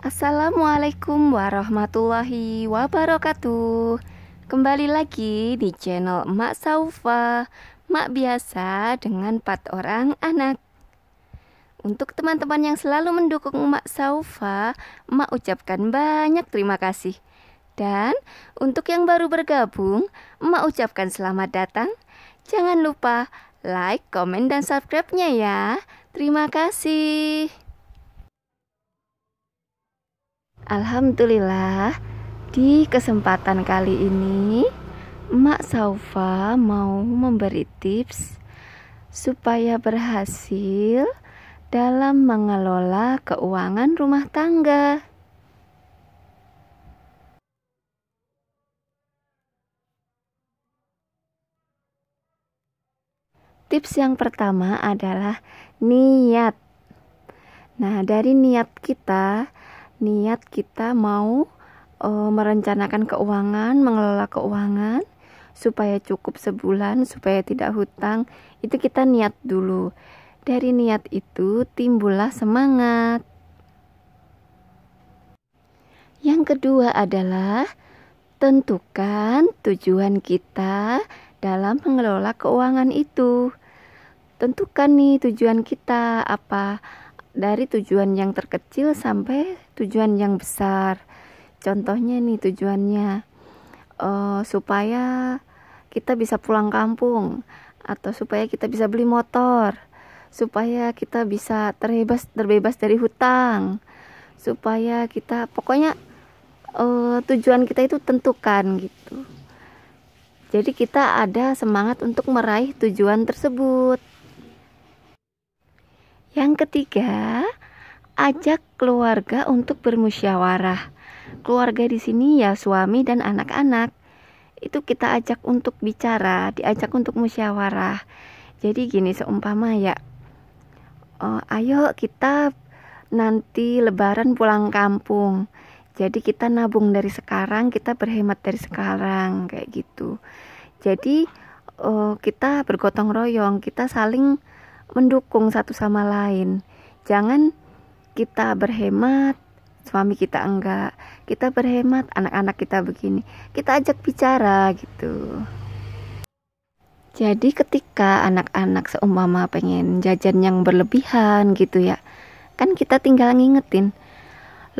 Assalamualaikum warahmatullahi wabarakatuh Kembali lagi di channel Mak Saufa Mak biasa dengan 4 orang anak Untuk teman-teman yang selalu mendukung Mak Saufa Mak ucapkan banyak terima kasih Dan untuk yang baru bergabung Mak ucapkan selamat datang Jangan lupa like, komen, dan subscribe-nya ya Terima kasih Alhamdulillah, di kesempatan kali ini Mak Saufa mau memberi tips supaya berhasil dalam mengelola keuangan rumah tangga. Tips yang pertama adalah niat. Nah, dari niat kita, niat kita mau e, merencanakan keuangan, mengelola keuangan supaya cukup sebulan, supaya tidak hutang. Itu kita niat dulu. Dari niat itu timbullah semangat. Yang kedua adalah tentukan tujuan kita dalam mengelola keuangan itu. Tentukan nih tujuan kita apa dari tujuan yang terkecil sampai tujuan yang besar. Contohnya nih tujuannya uh, supaya kita bisa pulang kampung atau supaya kita bisa beli motor, supaya kita bisa terbebas terbebas dari hutang, supaya kita pokoknya uh, tujuan kita itu tentukan gitu. Jadi kita ada semangat untuk meraih tujuan tersebut. Yang ketiga, ajak keluarga untuk bermusyawarah. Keluarga di sini ya suami dan anak-anak. Itu kita ajak untuk bicara, diajak untuk musyawarah. Jadi gini seumpama ya, oh, ayo kita nanti lebaran pulang kampung. Jadi kita nabung dari sekarang, kita berhemat dari sekarang kayak gitu. Jadi oh, kita bergotong royong, kita saling mendukung satu sama lain. Jangan kita berhemat, suami kita enggak, kita berhemat, anak-anak kita begini. Kita ajak bicara gitu. Jadi ketika anak-anak seumpama pengen jajan yang berlebihan gitu ya, kan kita tinggal ngingetin,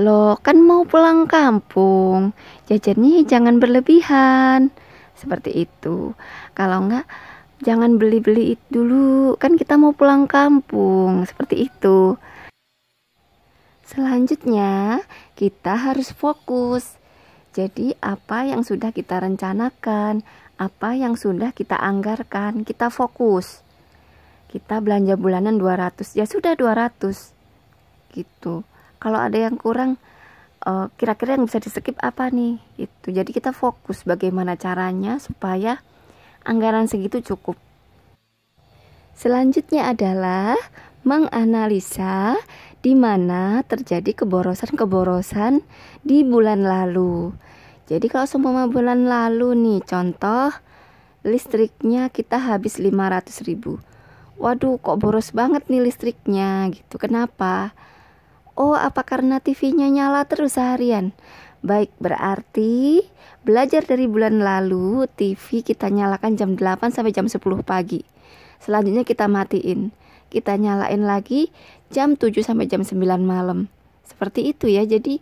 loh kan mau pulang kampung, jajannya jangan berlebihan. Seperti itu. Kalau enggak jangan beli-beli dulu kan kita mau pulang kampung seperti itu selanjutnya kita harus fokus jadi apa yang sudah kita rencanakan apa yang sudah kita anggarkan kita fokus kita belanja bulanan 200 ya sudah 200 gitu kalau ada yang kurang eh, kira-kira yang bisa di skip apa nih gitu jadi kita fokus bagaimana caranya supaya anggaran segitu cukup. Selanjutnya adalah menganalisa di mana terjadi keborosan-keborosan di bulan lalu. Jadi kalau semua bulan lalu nih, contoh listriknya kita habis 500 ribu. Waduh kok boros banget nih listriknya gitu, kenapa? Oh apa karena TV-nya nyala terus seharian? Baik, berarti belajar dari bulan lalu TV kita nyalakan jam 8 sampai jam 10 pagi. Selanjutnya kita matiin. Kita nyalain lagi jam 7 sampai jam 9 malam. Seperti itu ya. Jadi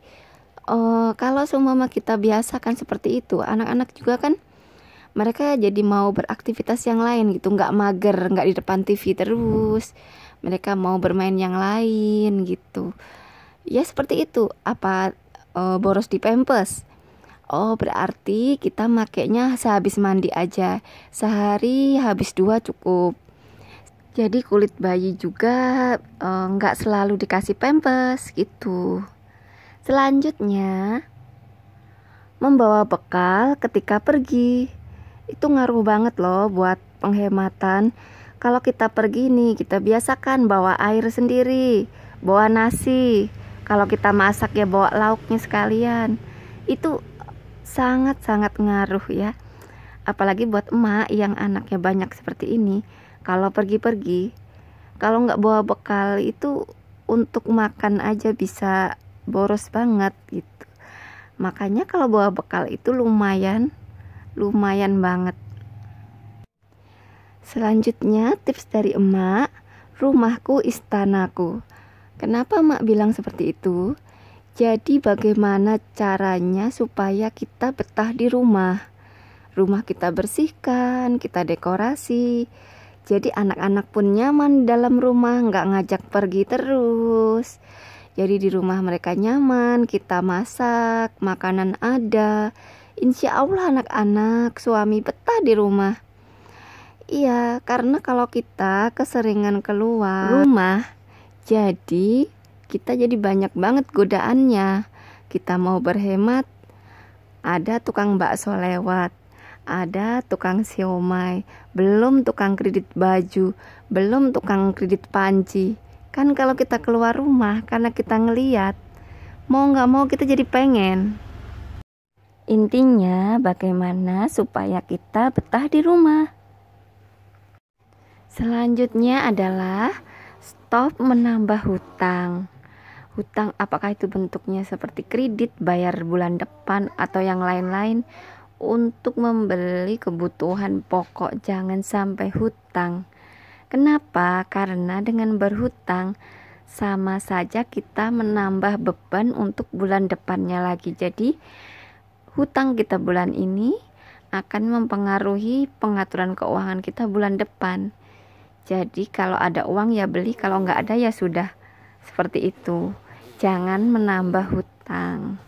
uh, kalau semua kita biasakan seperti itu, anak-anak juga kan mereka jadi mau beraktivitas yang lain gitu, nggak mager, nggak di depan TV terus. Mereka mau bermain yang lain gitu. Ya seperti itu. Apa uh, boros di pempes, Oh, berarti kita makainya sehabis mandi aja. Sehari habis dua cukup. Jadi kulit bayi juga eh, nggak uh, selalu dikasih pempes gitu. Selanjutnya, membawa bekal ketika pergi. Itu ngaruh banget loh buat penghematan. Kalau kita pergi nih, kita biasakan bawa air sendiri, bawa nasi, kalau hmm. kita masak ya bawa lauknya sekalian itu sangat-sangat ngaruh ya apalagi buat emak yang anaknya banyak seperti ini kalau pergi-pergi kalau nggak bawa bekal itu untuk makan aja bisa boros banget gitu makanya kalau bawa bekal itu lumayan lumayan banget selanjutnya tips dari emak rumahku istanaku Kenapa Mak bilang seperti itu? Jadi bagaimana caranya supaya kita betah di rumah? Rumah kita bersihkan, kita dekorasi. Jadi anak-anak pun nyaman dalam rumah, nggak ngajak pergi terus. Jadi di rumah mereka nyaman, kita masak, makanan ada. Insya Allah anak-anak, suami betah di rumah. Iya, karena kalau kita keseringan keluar rumah, jadi, kita jadi banyak banget godaannya. Kita mau berhemat, ada tukang bakso lewat, ada tukang siomay, belum tukang kredit baju, belum tukang kredit panci. Kan kalau kita keluar rumah karena kita ngeliat, mau nggak mau kita jadi pengen. Intinya bagaimana supaya kita betah di rumah. Selanjutnya adalah stop menambah hutang. Hutang apakah itu bentuknya seperti kredit, bayar bulan depan atau yang lain-lain untuk membeli kebutuhan pokok jangan sampai hutang. Kenapa? Karena dengan berhutang sama saja kita menambah beban untuk bulan depannya lagi. Jadi hutang kita bulan ini akan mempengaruhi pengaturan keuangan kita bulan depan. Jadi kalau ada uang ya beli, kalau nggak ada ya sudah. Seperti itu. Jangan menambah hutang.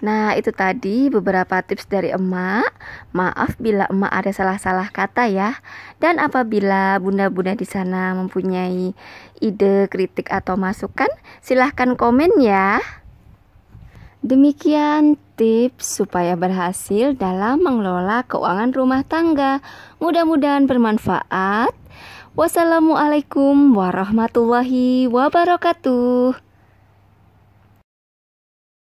Nah itu tadi beberapa tips dari emak Maaf bila emak ada salah-salah kata ya Dan apabila bunda-bunda di sana mempunyai ide, kritik atau masukan Silahkan komen ya Demikian tips supaya berhasil dalam mengelola keuangan rumah tangga. Mudah-mudahan bermanfaat. Wassalamualaikum warahmatullahi wabarakatuh.